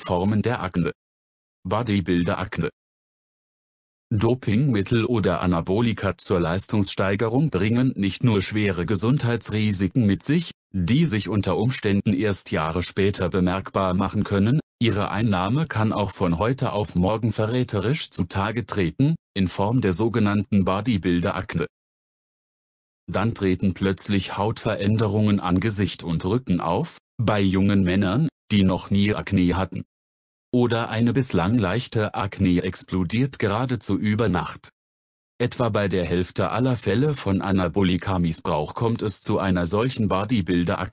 Formen der Akne. Bodybuilder-Akne. Dopingmittel oder Anabolika zur Leistungssteigerung bringen nicht nur schwere Gesundheitsrisiken mit sich, die sich unter Umständen erst Jahre später bemerkbar machen können, ihre Einnahme kann auch von heute auf morgen verräterisch zutage treten, in Form der sogenannten Bodybuilder-Akne dann treten plötzlich Hautveränderungen an Gesicht und Rücken auf, bei jungen Männern, die noch nie Akne hatten. Oder eine bislang leichte Akne explodiert geradezu über Nacht. Etwa bei der Hälfte aller Fälle von Anabolika-Missbrauch kommt es zu einer solchen Bodybuilder-Akne.